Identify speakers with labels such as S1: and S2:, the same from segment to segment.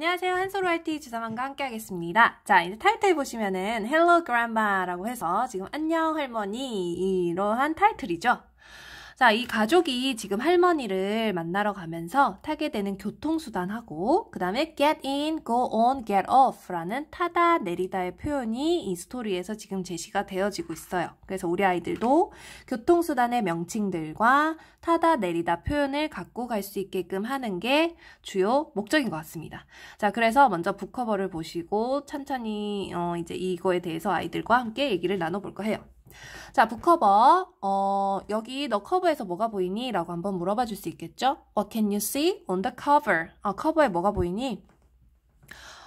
S1: 안녕하세요. 한솔로 RT 주사만과 함께하겠습니다. 자, 이제 타이틀 보시면은 Hello Grandma라고 해서 지금 안녕 할머니 이러한 타이틀이죠. 자, 이 가족이 지금 할머니를 만나러 가면서 타게 되는 교통수단하고 그 다음에 get in, go on, get off라는 타다, 내리다의 표현이 이 스토리에서 지금 제시가 되어지고 있어요. 그래서 우리 아이들도 교통수단의 명칭들과 타다, 내리다 표현을 갖고 갈 수 있게끔 하는 게 주요 목적인 것 같습니다. 자, 그래서 먼저 북커버를 보시고 천천히 어, 이제 이거에 대해서 아이들과 함께 얘기를 나눠볼까 해요. 자, 북커버. 어, 여기 너 커버에서 뭐가 보이니? 라고 한번 물어봐 줄 수 있겠죠? What can you see on the cover? 아, 커버에 뭐가 보이니?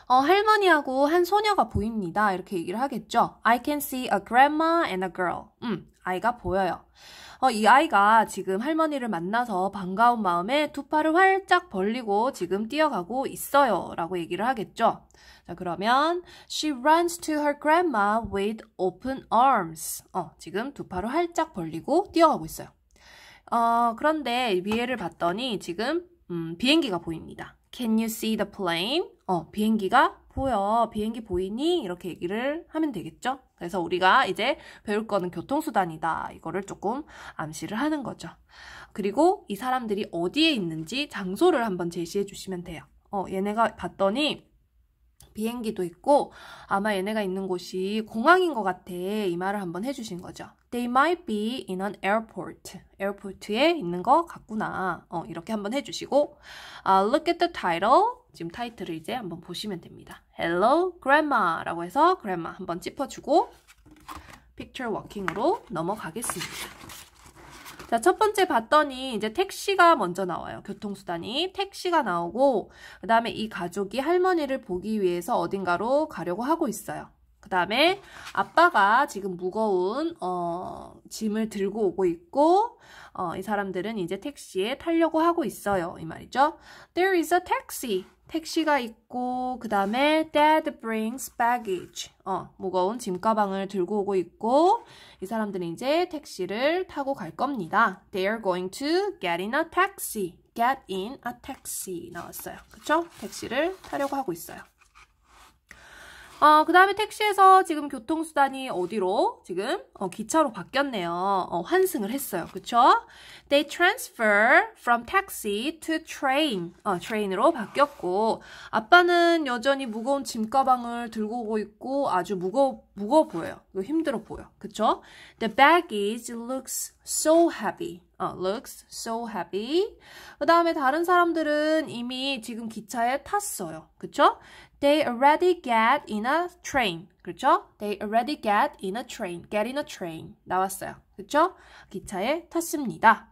S1: 어, 할머니하고 한 소녀가 보입니다. 이렇게 얘기를 하겠죠. I can see a grandma and a girl. 음, 아이가 보여요. 어, 이 아이가 지금 할머니를 만나서 반가운 마음에 두 팔을 활짝 벌리고 지금 뛰어가고 있어요. 라고 얘기를 하겠죠. 자, 그러면 she runs to her grandma with open arms. 어, 지금 두 팔을 활짝 벌리고 뛰어가고 있어요. 어, 그런데 위에를 봤더니 지금 음, 비행기가 보입니다. Can you see the plane? 어, 비행기가 보여. 비행기 보이니? 이렇게 얘기를 하면 되겠죠? 그래서 우리가 이제 배울 거는 교통수단이다. 이거를 조금 암시를 하는 거죠. 그리고 이 사람들이 어디에 있는지 장소를 한번 제시해 주시면 돼요. 어, 얘네가 봤더니 비행기도 있고 아마 얘네가 있는 곳이 공항인 것 같아 이 말을 한번 해주신 거죠. They might be in an airport. 에어포트에 있는 것 같구나. 어, 이렇게 한번 해주시고 uh, Look at the title. 지금 타이틀을 이제 한번 보시면 됩니다. Hello, Grandma라고 해서 Grandma 한번 짚어주고 Picture Walking으로 넘어가겠습니다. 자, 첫 번째 봤더니 이제 택시가 먼저 나와요. 교통수단이 택시가 나오고, 그 다음에 이 가족이 할머니를 보기 위해서 어딘가로 가려고 하고 있어요. 그 다음에 아빠가 지금 무거운 어, 짐을 들고 오고 있고 어, 이 사람들은 이제 택시에 타려고 하고 있어요. 이 말이죠. There is a taxi. 택시가 있고 그 다음에 dad brings baggage. 어, 무거운 짐 가방을 들고 오고 있고 이 사람들은 이제 택시를 타고 갈 겁니다. They are going to get in a taxi. get in a taxi 나왔어요. 그쵸? 택시를 타려고 하고 있어요. 어, 그 다음에 택시에서 지금 교통수단이 어디로? 지금 어, 기차로 바뀌었네요. 어, 환승을 했어요. 그쵸? They transfer from taxi to train. 어, 트레인으로 바뀌었고 아빠는 여전히 무거운 짐가방을 들고 오고 있고 아주 무겁 무거워 보여요. 힘들어 보여. 그쵸? The baggage looks so heavy. 어, looks so heavy. 그 다음에 다른 사람들은 이미 지금 기차에 탔어요. 그쵸? They already get in a train. 그쵸? They already get in a train. Get in a train. 나왔어요. 그쵸? 기차에 탔습니다.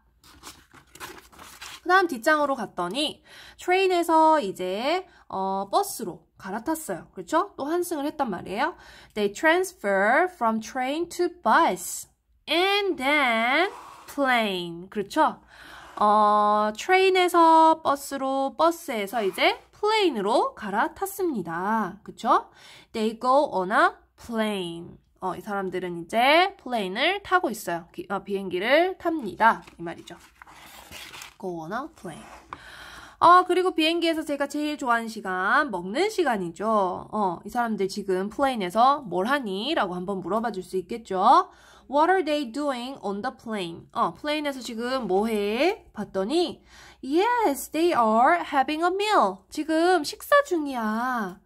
S1: 그 다음 뒷장으로 갔더니 트레인에서 이제 어, 버스로 갈아탔어요. 그렇죠? 또 환승을 했단 말이에요. They transfer from train to bus and then plane. 그렇죠? 어, 트레인에서 버스로, 버스에서 이제 플레인으로 갈아탔습니다. 그렇죠? They go on a plane. 어, 이 사람들은 이제 플레인을 타고 있어요. 기, 어, 비행기를 탑니다. 이 말이죠. Go on a plane. 어, 그리고 비행기에서 제가 제일 좋아하는 시간, 먹는 시간이죠. 어, 이 사람들 지금 플레인에서 뭘 하니? 라고 한번 물어봐 줄 수 있겠죠. What are they doing on the plane? 어, 플레인에서 지금 뭐 해? 봤더니 Yes, they are having a meal. 지금 식사 중이야.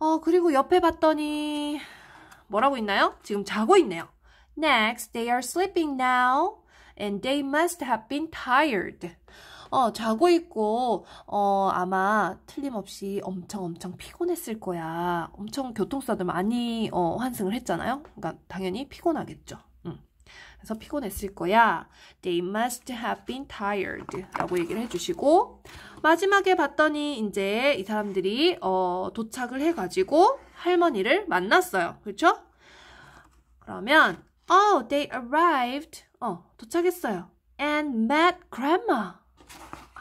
S1: 어, 그리고 옆에 봤더니 뭐라고 있나요? 지금 자고 있네요. Next, they are sleeping now and they must have been tired. 어, 자고 있고 어, 아마 틀림없이 엄청 엄청 피곤했을 거야. 엄청 교통사도 많이 어, 환승을 했잖아요. 그러니까 당연히 피곤하겠죠. 그래서 피곤했을 거야. They must have been tired. 라고 얘기를 해주시고 마지막에 봤더니 이제 이 사람들이 어, 도착을 해가지고 할머니를 만났어요. 그렇죠? 그러면 Oh, they arrived. 어, 도착했어요. And met grandma.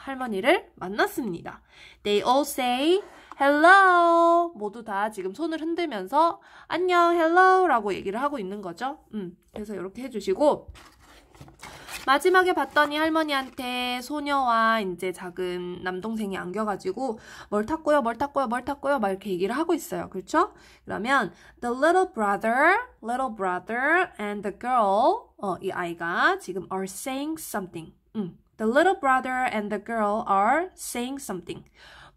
S1: 할머니를 만났습니다. They all say hello. 모두 다 지금 손을 흔들면서 안녕, hello라고 얘기를 하고 있는 거죠. 음, 그래서 이렇게 해주시고 마지막에 봤더니 할머니한테 소녀와 이제 작은 남동생이 안겨가지고 뭘 탔고요, 뭘 탔고요, 뭘 탔고요 막 이렇게 얘기를 하고 있어요. 그렇죠? 그러면 the little brother, little brother and the girl 어, 이 아이가 지금 are saying something. 음, The little brother and the girl are saying something.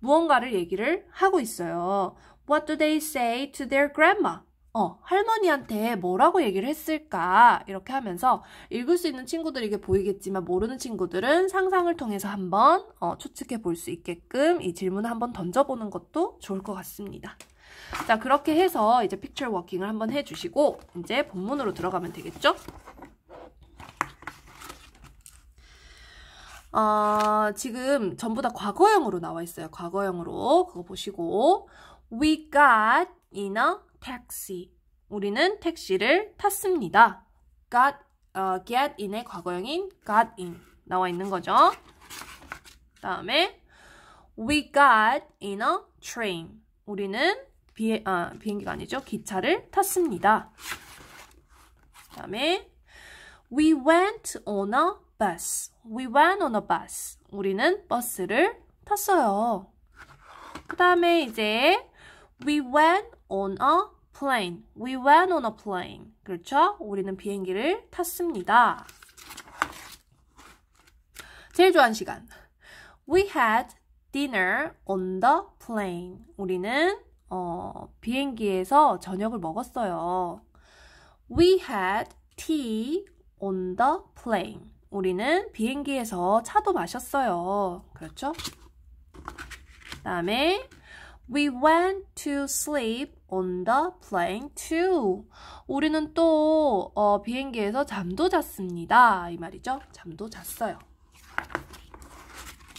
S1: 무언가를 얘기를 하고 있어요. What do they say to their grandma? 어, 할머니한테 뭐라고 얘기를 했을까? 이렇게 하면서 읽을 수 있는 친구들에게 보이겠지만 모르는 친구들은 상상을 통해서 한번 어, 추측해 볼 수 있게끔 이 질문을 한번 던져보는 것도 좋을 것 같습니다. 자, 그렇게 해서 이제 픽처 워킹을 한번 해주시고 이제 본문으로 들어가면 되겠죠? 어, 지금 전부 다 과거형으로 나와 있어요. 과거형으로 그거 보시고 We got in a taxi. 우리는 택시를 탔습니다. got, uh, get in의 과거형인 got in 나와 있는 거죠. 다음에 We got in a train. 우리는 비, 아, 어, 비행기가 아니죠. 기차를 탔습니다. 그 다음에 We went on a bus. We went on a bus. 우리는 버스를 탔어요. 그 다음에 이제 we went on a plane. We went on a plane. 그렇죠? 우리는 비행기를 탔습니다. 제일 좋아하는 시간. We had dinner on the plane. 우리는 어, 비행기에서 저녁을 먹었어요. We had tea on the plane. 우리는 비행기에서 차도 마셨어요. 그렇죠? 다음에 We went to sleep on the plane too. 우리는 또 어, 비행기에서 잠도 잤습니다. 이 말이죠. 잠도 잤어요.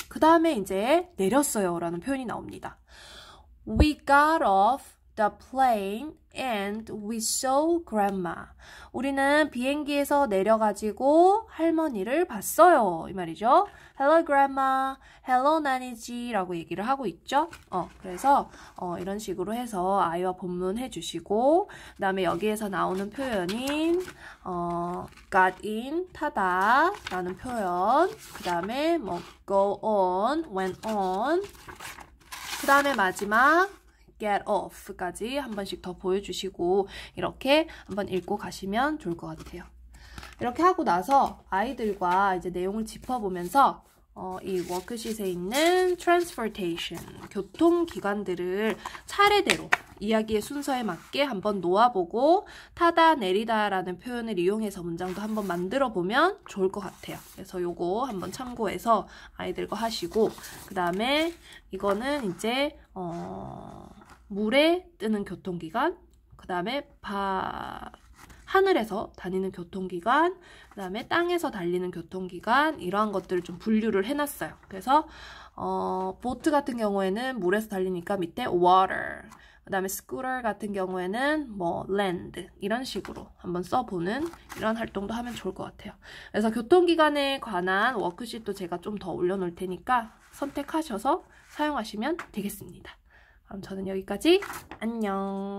S1: 그 다음에 이제 내렸어요 라는 표현이 나옵니다. We got off the plane and we saw grandma. 우리는 비행기에서 내려가지고 할머니를 봤어요. 이 말이죠. Hello grandma, hello 나니지라고 얘기를 하고 있죠. 어, 그래서 어, 이런 식으로 해서 아이와 본문해 주시고 그다음에 여기에서 나오는 표현인 어, got in 타다라는 표현, 그다음에 뭐 go on, went on. 그다음에 마지막 get off까지 한 번씩 더 보여주시고 이렇게 한번 읽고 가시면 좋을 것 같아요. 이렇게 하고 나서 아이들과 이제 내용을 짚어보면서 어, 이 워크시트에 있는 transportation, 교통기관들을 차례대로 이야기의 순서에 맞게 한번 놓아보고 타다 내리다라는 표현을 이용해서 문장도 한번 만들어 보면 좋을 것 같아요. 그래서 요거 한번 참고해서 아이들과 하시고 그 다음에 이거는 이제 어... 물에 뜨는 교통기관, 그 다음에 바... 하늘에서 다니는 교통기관, 그 다음에 땅에서 달리는 교통기관 이러한 것들을 좀 분류를 해놨어요. 그래서 어, 보트 같은 경우에는 물에서 달리니까 밑에 water, 그 다음에 스 c o 같은 경우에는 뭐 랜드 이런 식으로 한번 써보는 이런 활동도 하면 좋을 것 같아요. 그래서 교통기관에 관한 워크시트도 제가 좀 더 올려놓을 테니까 선택하셔서 사용하시면 되겠습니다. 그럼 저는 여기까지 안녕